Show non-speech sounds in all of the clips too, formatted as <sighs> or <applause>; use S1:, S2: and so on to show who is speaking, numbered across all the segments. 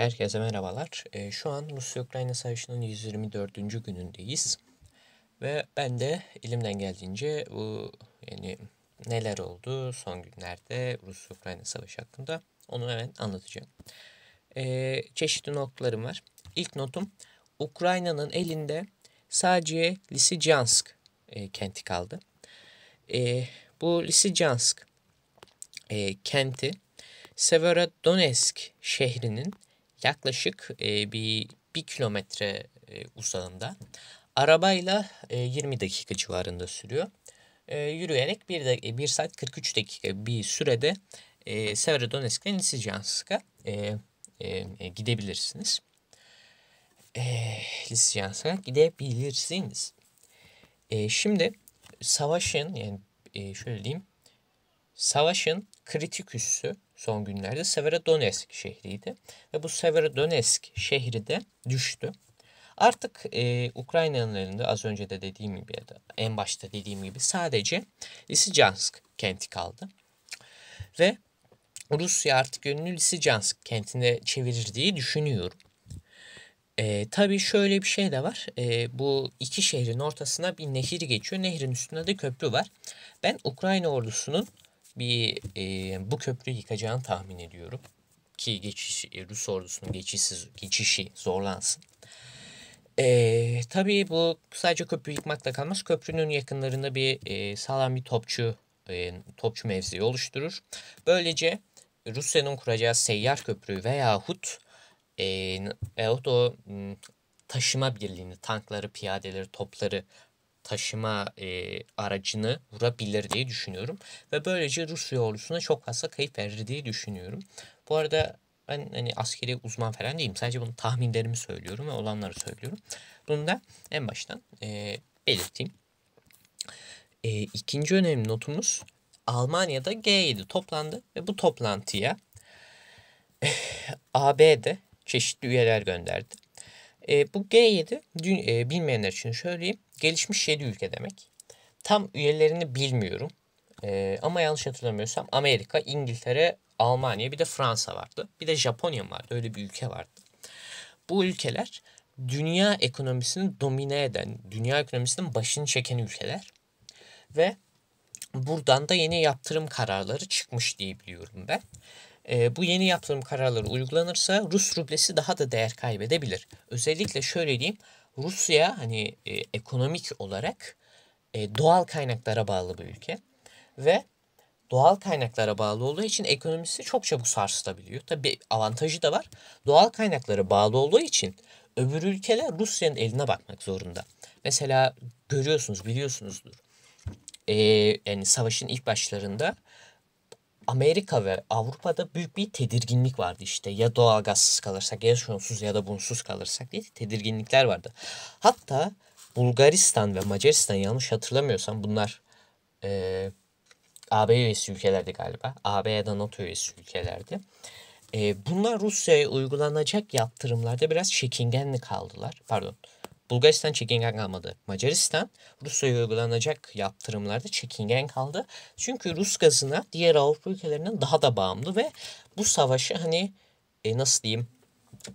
S1: Herkese merhabalar. E, şu an Rusya-Ukrayna Savaşı'nın 124. günündeyiz. Ve ben de elimden geldiğince bu yani neler oldu son günlerde Rusya-Ukrayna Savaşı hakkında onu hemen anlatacağım. E, çeşitli notlarım var. İlk notum Ukrayna'nın elinde sadece Lisicyansk e, kenti kaldı. E, bu Lisicyansk e, kenti Severodonetsk şehrinin yaklaşık e, bir bir kilometre e, uzağında. Arabayla e, 20 dakika civarında sürüyor. E, yürüyerek 1, de, 1 e, saat 43 dakika bir sürede e, Severodonetsk'ten Lisicyansk'a e, e, e, gidebilirsiniz. E, Lisicyansk'a gidebilirsiniz. E, şimdi savaşın yani e, şöyle diyeyim. Savaşın kritik üssü son günlerde Severodonetsk şehriydi. Ve bu Severodonetsk şehri de düştü. Artık e, Ukrayna'nın elinde az önce de dediğim gibi ya da en başta dediğim gibi sadece Lisicansk kenti kaldı. Ve Rusya artık önünü Lisicansk kentine çevirir diye düşünüyorum. E, tabii şöyle bir şey de var. E, bu iki şehrin ortasına bir nehir geçiyor. Nehrin üstünde de köprü var. Ben Ukrayna ordusunun bir e, bu köprüyü yıkacağını tahmin ediyorum. Ki geçiş, e, Rus ordusunun geçişsiz, geçişi zorlansın. E, tabii bu sadece köprü yıkmakla kalmaz. Köprünün yakınlarında bir e, sağlam bir topçu e, topçu mevziyi oluşturur. Böylece Rusya'nın kuracağı seyyar köprü veyahut e, veyahut o taşıma birliğini, tankları, piyadeleri, topları taşıma e, aracını vurabilir diye düşünüyorum. Ve böylece Rusya ordusuna çok fazla kayıp verir diye düşünüyorum. Bu arada ben hani askeri uzman falan değilim. Sadece bunu tahminlerimi söylüyorum ve olanları söylüyorum. Bunu da en baştan e, belirteyim. E, ikinci önemli notumuz Almanya'da G7 toplandı ve bu toplantıya eh, ABD çeşitli üyeler gönderdi. E, bu G7 dün, e, bilmeyenler için söyleyeyim. Gelişmiş 7 ülke demek. Tam üyelerini bilmiyorum. Ee, ama yanlış hatırlamıyorsam Amerika, İngiltere, Almanya bir de Fransa vardı. Bir de Japonya vardı. Öyle bir ülke vardı. Bu ülkeler dünya ekonomisini domine eden, dünya ekonomisinin başını çeken ülkeler. Ve buradan da yeni yaptırım kararları çıkmış diye biliyorum ben. E, bu yeni yaptırım kararları uygulanırsa Rus rublesi daha da değer kaybedebilir. Özellikle şöyle diyeyim Rusya hani e, ekonomik olarak e, doğal kaynaklara bağlı bir ülke ve doğal kaynaklara bağlı olduğu için ekonomisi çok çabuk sarsılabiliyor. Tabi avantajı da var. Doğal kaynaklara bağlı olduğu için öbür ülkeler Rusya'nın eline bakmak zorunda. Mesela görüyorsunuz biliyorsunuzdur. Ee, yani savaşın ilk başlarında Amerika ve Avrupa'da büyük bir tedirginlik vardı işte. Ya doğalgazsız kalırsak ya şunsuz ya da bunsuz kalırsak diye tedirginlikler vardı. Hatta Bulgaristan ve Macaristan yanlış hatırlamıyorsam bunlar e, AB üyesi ülkelerdi galiba. AB ya da NATO üyesi ülkelerdi. E, bunlar Rusya'ya uygulanacak yaptırımlarda biraz çekingenli kaldılar. Pardon Bulgaristan çekingen kalmadı. Macaristan Rusya'ya uygulanacak yaptırımlarda çekingen kaldı. Çünkü Rus gazına diğer Avrupa ülkelerinden daha da bağımlı ve bu savaşı hani e, nasıl diyeyim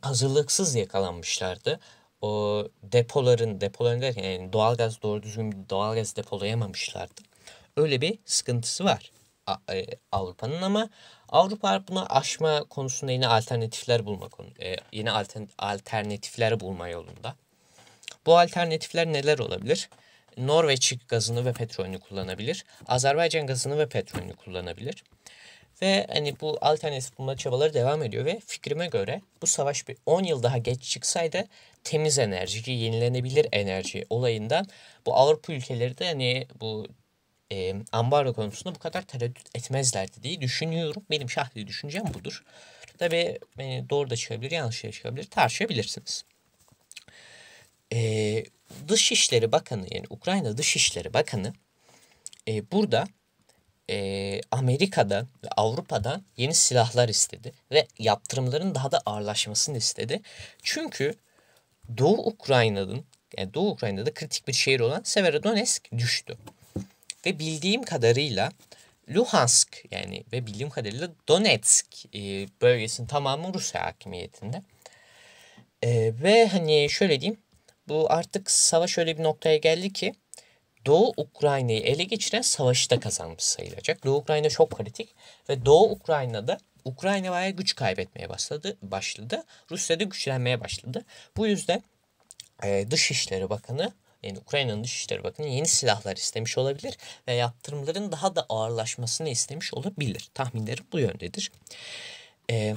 S1: hazırlıksız yakalanmışlardı. O depoların, depolarında derken yani doğalgaz doğru düzgün bir doğalgaz depolayamamışlardı. Öyle bir sıkıntısı var e, Avrupa'nın ama Avrupa bunu aşma konusunda yine alternatifler bulma konu, e, yine alternatifler bulma yolunda. Bu alternatifler neler olabilir? Norveç gazını ve petrolünü kullanabilir. Azerbaycan gazını ve petrolünü kullanabilir. Ve hani bu alternatif bulma çabaları devam ediyor ve fikrime göre bu savaş bir 10 yıl daha geç çıksaydı temiz enerji, yenilenebilir enerji olayından bu Avrupa ülkeleri de hani bu e, ambargo konusunda bu kadar tereddüt etmezlerdi diye düşünüyorum. Benim şahsi düşüncem budur. Tabii e, doğru da çıkabilir, yanlış da çıkabilir, tartışabilirsiniz e, Dışişleri Bakanı yani Ukrayna Dışişleri Bakanı e, burada e, Amerika'dan ve Avrupa'dan yeni silahlar istedi ve yaptırımların daha da ağırlaşmasını istedi. Çünkü Doğu Ukrayna'nın yani Doğu Ukrayna'da kritik bir şehir olan Severodonetsk düştü. Ve bildiğim kadarıyla Luhansk yani ve bildiğim kadarıyla Donetsk e, bölgesinin tamamı Rusya hakimiyetinde. E, ve hani şöyle diyeyim bu artık savaş öyle bir noktaya geldi ki Doğu Ukrayna'yı ele geçiren savaşı da kazanmış sayılacak. Doğu Ukrayna çok kritik ve Doğu Ukrayna'da Ukrayna bayağı güç kaybetmeye başladı. başladı. Rusya da güçlenmeye başladı. Bu yüzden e, Dışişleri Bakanı yani Ukrayna'nın Dışişleri Bakanı yeni silahlar istemiş olabilir ve yaptırımların daha da ağırlaşmasını istemiş olabilir. Tahminlerim bu yöndedir. E,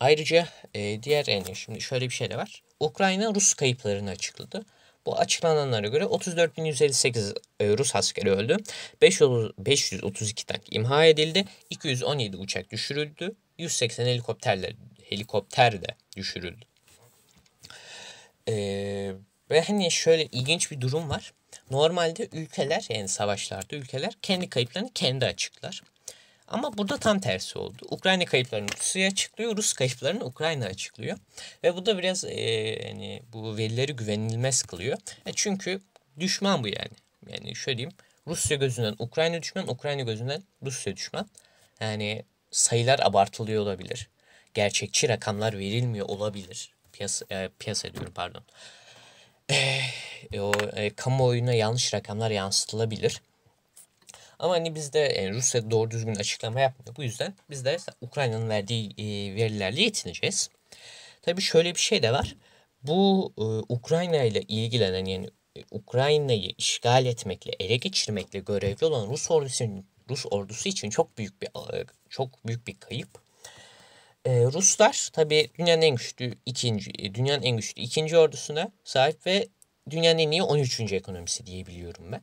S1: Ayrıca e, diğer yani şimdi şöyle bir şey de var. Ukrayna Rus kayıplarını açıkladı. Bu açıklananlara göre 34.158 e, Rus askeri öldü. 532 tank imha edildi. 217 uçak düşürüldü. 180 helikopterler helikopter de düşürüldü. Ee, ve hani şöyle ilginç bir durum var. Normalde ülkeler yani savaşlarda ülkeler kendi kayıplarını kendi açıklar. Ama burada tam tersi oldu. Ukrayna kayıplarını Rusya açıklıyor, Rus kayıplarını Ukrayna açıklıyor. Ve bu da biraz e, hani bu verileri güvenilmez kılıyor. E çünkü düşman bu yani. Yani şöyle diyeyim. Rusya gözünden Ukrayna düşman, Ukrayna gözünden Rusya düşman. Yani sayılar abartılıyor olabilir. Gerçekçi rakamlar verilmiyor olabilir. Piyasa, e, piyasa diyorum pardon. E, o, e, kamuoyuna yanlış rakamlar yansıtılabilir. Ama hani bizde yani Rusya doğru düzgün açıklama yapmıyor. Bu yüzden biz de Ukrayna'nın verdiği e, verilerle yetineceğiz. Tabii şöyle bir şey de var. Bu e, Ukrayna ile ilgilenen yani e, Ukrayna'yı işgal etmekle, ele geçirmekle görevli olan Rus ordusu Rus ordusu için çok büyük bir e, çok büyük bir kayıp. Ee, Ruslar tabi dünyanın en güçlü ikinci e, dünyanın en güçlü ikinci ordusuna sahip ve dünyanın en iyi 13. ekonomisi diyebiliyorum ben.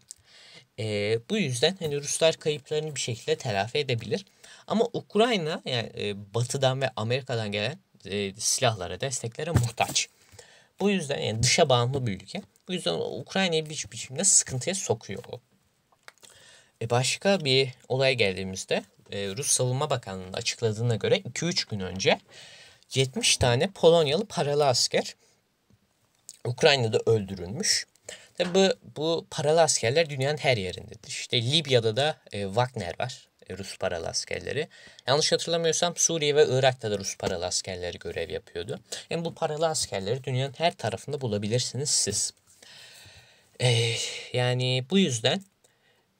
S1: E, bu yüzden hani Ruslar kayıplarını bir şekilde telafi edebilir. Ama Ukrayna yani e, Batı'dan ve Amerika'dan gelen e, silahlara, desteklere muhtaç. Bu yüzden yani dışa bağımlı bir ülke. Bu yüzden Ukrayna'yı bir biçimde sıkıntıya sokuyor o. E başka bir olay geldiğimizde e, Rus Savunma Bakanlığı'nın açıkladığına göre 2-3 gün önce 70 tane Polonyalı paralı asker Ukrayna'da öldürülmüş. Tabi bu, bu paralı askerler dünyanın her yerindedir. İşte Libya'da da e, Wagner var. E, Rus paralı askerleri. Yanlış hatırlamıyorsam Suriye ve Irak'ta da Rus paralı askerleri görev yapıyordu. Yani bu paralı askerleri dünyanın her tarafında bulabilirsiniz siz. E, yani bu yüzden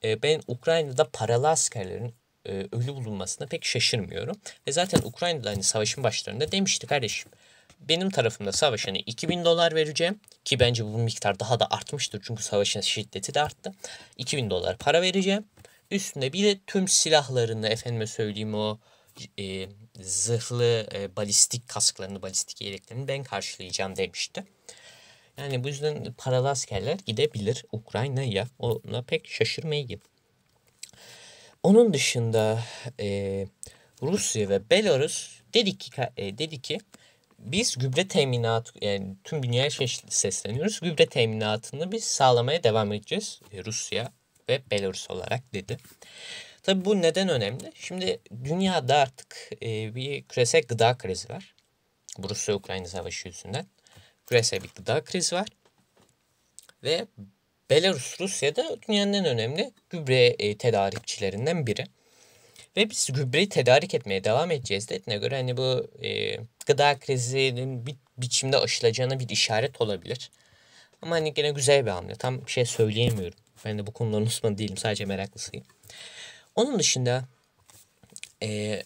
S1: e, ben Ukrayna'da paralı askerlerin e, ölü bulunmasına pek şaşırmıyorum. Ve zaten Ukrayna'da hani savaşın başlarında demişti kardeşim benim tarafımda savaşını 2000 dolar vereceğim ki bence bu miktar daha da artmıştır çünkü savaşın şiddeti de arttı. 2000 dolar para vereceğim. Üstüne bir de tüm silahlarını efendime söyleyeyim o e, zırhlı e, balistik kasklarını, balistik yeleklerini ben karşılayacağım demişti. Yani bu yüzden paralı askerler gidebilir Ukrayna'ya. Ona pek şaşırmayayım. Onun dışında e, Rusya ve Belarus dedik ki e, dedi ki biz gübre teminatı yani tüm dünyaya sesleniyoruz. Gübre teminatını biz sağlamaya devam edeceğiz. E, Rusya ve Belarus olarak dedi. Tabi bu neden önemli? Şimdi dünyada artık e, bir küresel gıda krizi var. Bu Rusya-Ukrayna savaşı yüzünden. Küresel bir gıda krizi var. Ve Belarus Rusya'da dünyanın en önemli gübre e, tedarikçilerinden biri. Ve biz gübreyi tedarik etmeye devam edeceğiz dediğine göre hani bu e, gıda krizinin bir biçimde aşılacağına bir işaret olabilir. Ama hani yine güzel bir hamle. Tam bir şey söyleyemiyorum. Ben de bu konuların uzmanı değilim. Sadece meraklısıyım. Onun dışında e,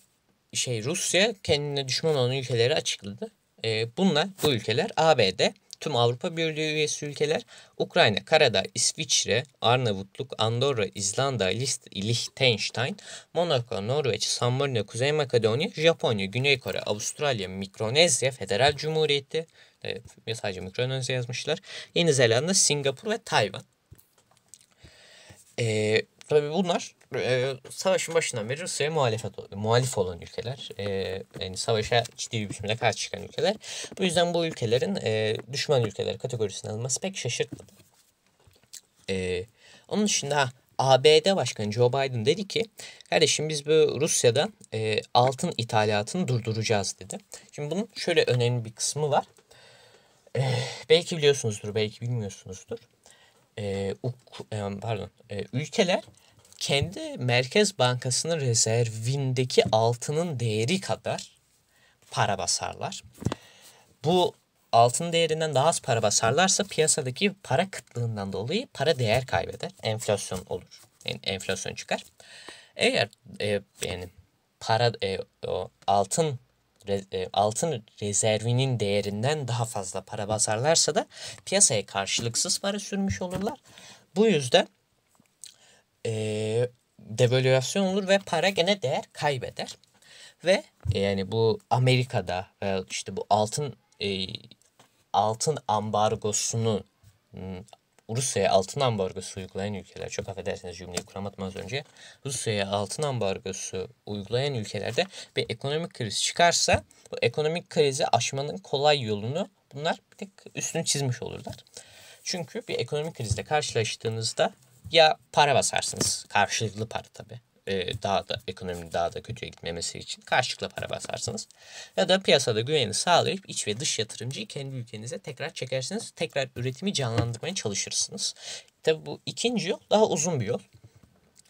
S1: şey Rusya kendine düşman olan ülkeleri açıkladı. E, bunlar bu ülkeler ABD, Tüm Avrupa Birliği üyesi ülkeler Ukrayna, Karadağ, İsviçre, Arnavutluk, Andorra, İzlanda, List Liechtenstein, Monaco, Norveç, San Marino, Kuzey Makedonya, Japonya, Güney Kore, Avustralya, Mikronezya, Federal Cumhuriyeti, evet, sadece Mikronezya yazmışlar, Yeni Zelanda, Singapur ve Tayvan. Ee, Tabii bunlar e, savaşın başından beri Rusya'ya muhalefet, muhalif olan ülkeler. E, yani savaşa ciddi bir biçimde karşı çıkan ülkeler. Bu yüzden bu ülkelerin e, düşman ülkeleri kategorisine alınması pek şaşırtmadı. E, onun dışında ABD Başkanı Joe Biden dedi ki kardeşim biz bu Rusya'da e, altın ithalatını durduracağız dedi. Şimdi bunun şöyle önemli bir kısmı var. E, belki biliyorsunuzdur belki bilmiyorsunuzdur e, uk, e, pardon e, ülkeler kendi merkez bankasının rezervindeki altının değeri kadar para basarlar. Bu altın değerinden daha az para basarlarsa piyasadaki para kıtlığından dolayı para değer kaybeder. Enflasyon olur. Yani enflasyon çıkar. Eğer e, yani para e, o altın e, altın rezervinin değerinden daha fazla para basarlarsa da piyasaya karşılıksız para sürmüş olurlar. Bu yüzden e, devalüasyon olur ve para gene değer kaybeder. Ve e, yani bu Amerika'da veya işte bu altın e, altın ambargosunu hmm, Rusya'ya altın ambargosu uygulayan ülkeler, çok affedersiniz cümleyi kuramadım az önce. Rusya'ya altın ambargosu uygulayan ülkelerde bir ekonomik kriz çıkarsa bu ekonomik krizi aşmanın kolay yolunu bunlar bir tek üstünü çizmiş olurlar. Çünkü bir ekonomik krizle karşılaştığınızda ya para basarsınız, karşılıklı para tabii e, daha da ekonomi daha da kötüye gitmemesi için karşılıklı para basarsınız. Ya da piyasada güveni sağlayıp iç ve dış yatırımcıyı kendi ülkenize tekrar çekersiniz. Tekrar üretimi canlandırmaya çalışırsınız. Tabi bu ikinci yol daha uzun bir yol.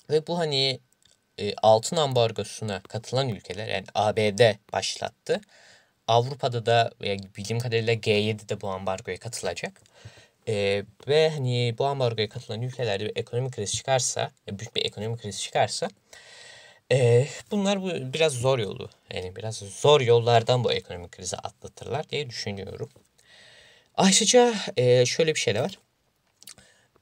S1: Ve bu hani e, altın ambargosuna katılan ülkeler yani ABD başlattı. Avrupa'da da veya bildiğim kadarıyla G7'de bu ambargoya katılacak. E, ve hani bu ambargoya katılan ülkelerde bir ekonomik kriz çıkarsa, büyük bir ekonomik kriz çıkarsa e, bunlar bu biraz zor yolu. Yani biraz zor yollardan bu ekonomik krizi atlatırlar diye düşünüyorum. Ayrıca e, şöyle bir şey de var.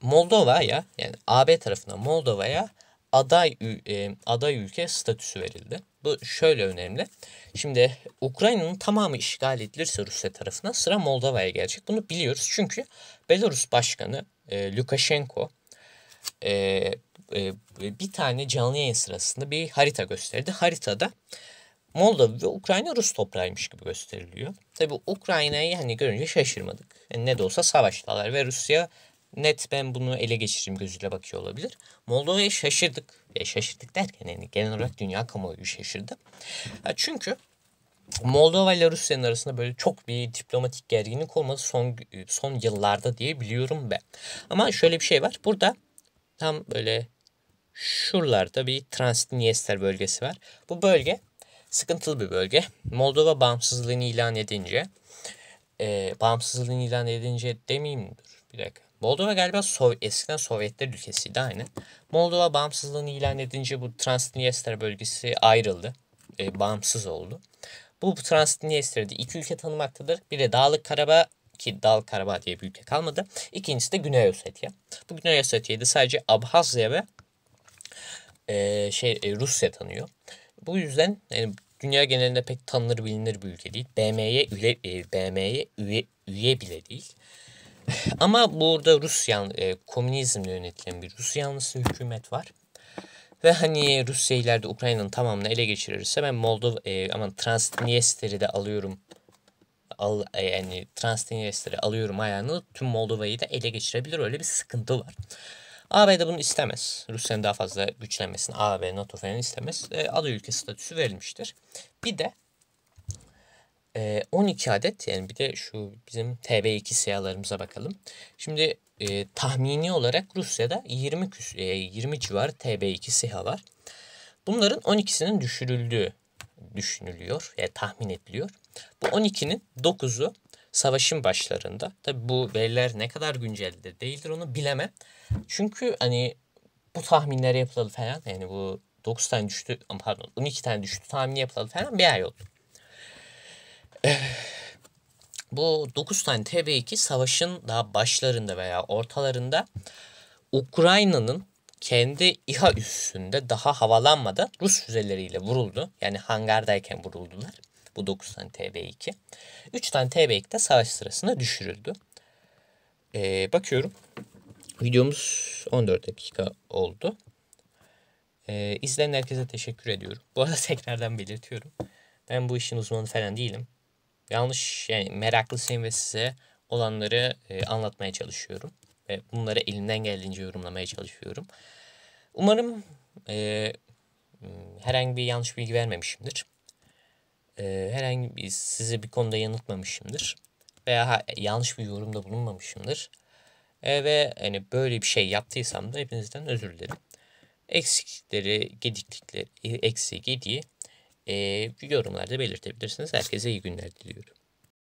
S1: Moldova'ya yani AB tarafına Moldova'ya aday e, aday ülke statüsü verildi. Bu şöyle önemli. Şimdi Ukrayna'nın tamamı işgal edilirse Rusya tarafına sıra Moldova'ya gelecek. Bunu biliyoruz çünkü Belarus Başkanı e, Lukashenko e, e, bir tane canlı yayın sırasında bir harita gösterdi. Haritada Moldova ve Ukrayna Rus toprağıymış gibi gösteriliyor. Tabi Ukrayna'yı hani görünce şaşırmadık. Yani e, ne de olsa savaştalar ve Rusya net ben bunu ele geçireyim gözüyle bakıyor olabilir. Moldova'ya şaşırdık. E, şaşırdık derken yani genel olarak dünya kamuoyu şaşırdı. Ha, e, çünkü Moldova ile Rusya'nın arasında böyle çok bir diplomatik gerginlik olmadı son son yıllarda diye biliyorum ben. Ama şöyle bir şey var. Burada tam böyle şuralarda bir Transdniester bölgesi var. Bu bölge sıkıntılı bir bölge. Moldova bağımsızlığını ilan edince e, bağımsızlığını ilan edince demeyeyim dur bir dakika. Moldova galiba Sov eskiden Sovyetler ülkesiydi aynı. Moldova bağımsızlığını ilan edince bu Transnistria bölgesi ayrıldı. E, bağımsız oldu. Bu Transnistria'da iki ülke tanımaktadır. Biri Dağlık Karabağ ki Dağlık Karabağ diye bir ülke kalmadı. İkincisi de Güney Ossetya. Bu Güney Ossetya'yı sadece Abhazya ve e, şey e, Rusya tanıyor. Bu yüzden yani dünya genelinde pek tanınır bilinir bir ülke değil. BM'ye üye, e, BM'ye üye, üye bile değil. <laughs> Ama burada Rus e, komünizmle yönetilen bir Rus yanlısı hükümet var. Ve hani Rusya ileride Ukrayna'nın tamamını ele geçirirse ben Moldova e, aman Transnistria'yı de alıyorum. Al, e, yani Transnistria'yı alıyorum ayağını tüm Moldova'yı da ele geçirebilir öyle bir sıkıntı var. ABD de bunu istemez. Rusya'nın daha fazla güçlenmesini AB, NATO falan istemez. E, aday ülke statüsü verilmiştir. Bir de e, ee, 12 adet yani bir de şu bizim TB2 siyalarımıza bakalım. Şimdi e, tahmini olarak Rusya'da 20 küs, e, 20 civarı TB2 siha var. Bunların 12'sinin düşürüldüğü düşünülüyor, yani tahmin ediliyor. Bu 12'nin 9'u savaşın başlarında. Tabi bu veriler ne kadar güncelde değildir onu bilemem. Çünkü hani bu tahminler yapılalı falan yani bu 9 tane düştü pardon 12 tane düştü tahmini yapılalı falan bir ay oldu. <sighs> bu 9 tane TB2 savaşın daha başlarında veya ortalarında Ukrayna'nın kendi İHA üssünde daha havalanmadan Rus füzeleriyle vuruldu. Yani hangardayken vuruldular. Bu 9 tane TB2. 3 tane TB2 de savaş sırasında düşürüldü. Ee, bakıyorum. Videomuz 14 dakika oldu. Ee, izleyen herkese teşekkür ediyorum. Bu arada <laughs> tekrardan belirtiyorum. Ben bu işin uzmanı falan değilim yanlış yani meraklısıyım ve size olanları e, anlatmaya çalışıyorum. Ve bunları elimden geldiğince yorumlamaya çalışıyorum. Umarım e, herhangi bir yanlış bilgi vermemişimdir. E, herhangi bir sizi bir konuda yanıltmamışımdır. Veya yanlış bir yorumda bulunmamışımdır. E, ve hani böyle bir şey yaptıysam da hepinizden özür dilerim. Eksikleri, gediklikleri, eksi gediği e, yorumlarda belirtebilirsiniz. Herkese iyi günler diliyorum.